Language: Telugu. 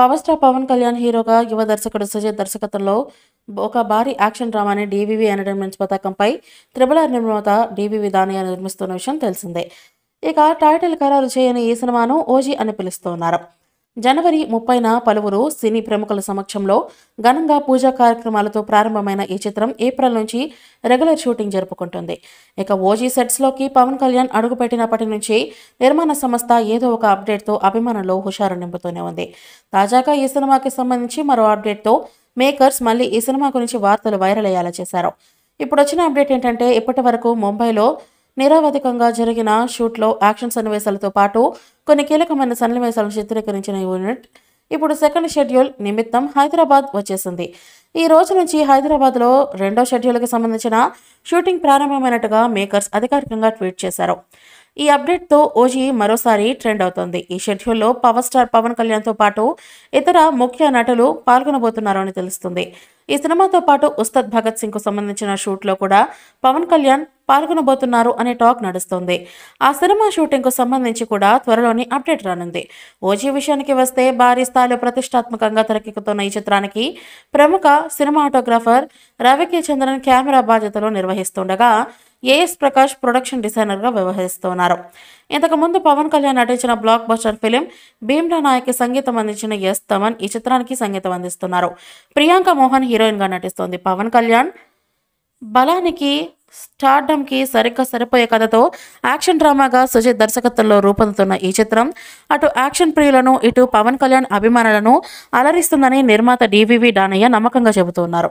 పవర్ స్టార్ పవన్ కళ్యాణ్ హీరోగా యువ దర్శకుడు సుజిత్ దర్శకత్వంలో ఒక భారీ యాక్షన్ డ్రామాని డీవీవీ ఎంటర్టైన్మెంట్స్ పథకంపై త్రిబుల నిర్మాత డీవీవీ దానియా నిర్మిస్తున్న విషయం తెలిసిందే ఇక టైటిల్ ఖరారు చేయని ఈ సినిమాను ఓజీ అని పిలుస్తున్నారు జనవరి ముప్పైన పలువురు సినీ ప్రముఖుల సమక్షంలో ఘనంగా పూజా కార్యక్రమాలతో ప్రారంభమైన ఈ చిత్రం ఏప్రిల్ నుంచి రెగ్యులర్ షూటింగ్ జరుపుకుంటుంది ఇక ఓజీ సెట్స్లోకి పవన్ కళ్యాణ్ అడుగుపెట్టినప్పటి నుంచి నిర్మాణ సంస్థ ఏదో ఒక అప్డేట్తో అభిమానులు హుషారు నింపుతూనే ఉంది తాజాగా ఈ సినిమాకి సంబంధించి మరో అప్డేట్తో మేకర్స్ మళ్ళీ ఈ సినిమా గురించి వార్తలు వైరల్ అయ్యేలా చేశారు ఇప్పుడు వచ్చిన అప్డేట్ ఏంటంటే ఇప్పటి వరకు ముంబైలో నిరావధికంగా జరిగిన షూట్లో యాక్షన్ సన్నివేశాలతో పాటు కొన్ని కీలకమైన సన్నివేశాలను చిత్రీకరించిన యూనిట్ ఇప్పుడు సెకండ్ షెడ్యూల్ నిమిత్తం హైదరాబాద్ వచ్చేసింది ఈ రోజు నుంచి హైదరాబాద్లో రెండో షెడ్యూల్కి సంబంధించిన షూటింగ్ ప్రారంభమైనట్టుగా మేకర్స్ అధికారికంగా ట్వీట్ చేశారు ఈ అప్డేట్తో ఓజీ మరోసారి ట్రెండ్ అవుతోంది ఈ షెడ్యూల్లో పవర్ స్టార్ పవన్ కళ్యాణ్తో పాటు ఇతర ముఖ్య నటులు పాల్గొనబోతున్నారని తెలుస్తుంది ఈ సినిమాతో పాటు ఉస్తద్ భగత్ సింగ్కు సంబంధించిన షూట్లో కూడా పవన్ కళ్యాణ్ పాల్గొనబోతున్నారు అనే టాక్ నడుస్తుంది ఆ సినిమా షూటింగ్కు సంబంధించి కూడా త్వరలోనే అప్డేట్ రానుంది ఓజీ విషయానికి వస్తే భారీ స్థాయిలో ప్రతిష్టాత్మకంగా తెరకెక్కుతున్న ఈ చిత్రానికి ప్రముఖ సినిమాటోగ్రాఫర్ రవికే చంద్రన్ కెమెరా బాధ్యతలు నిర్వహిస్తుండగా ఏఎస్ ప్రకాష్ ప్రొడక్షన్ డిజైనర్గా వ్యవహరిస్తున్నారు ఇంతకుముందు పవన్ కళ్యాణ్ నటించిన blockbuster film Bheemla Nayak సంగీతం అందించిన ఎస్ తమన్ ఈ చిత్రానికి సంగీతం అందిస్తున్నారు ప్రియాంక మోహన్ హీరోయిన్గా నటిస్తోంది పవన్ కళ్యాణ్ బలానికి స్టార్డమ్కి సరిగ్గా సరిపోయే కథతో యాక్షన్ డ్రామాగా సుజిత్ దర్శకత్వంలో రూపొందుతున్న ఈ చిత్రం అటు యాక్షన్ ప్రియులను ఇటు పవన్ కళ్యాణ్ అభిమానులను అలరిస్తుందని నిర్మాత డివివి డానయ్య నమ్మకంగా చెబుతున్నారు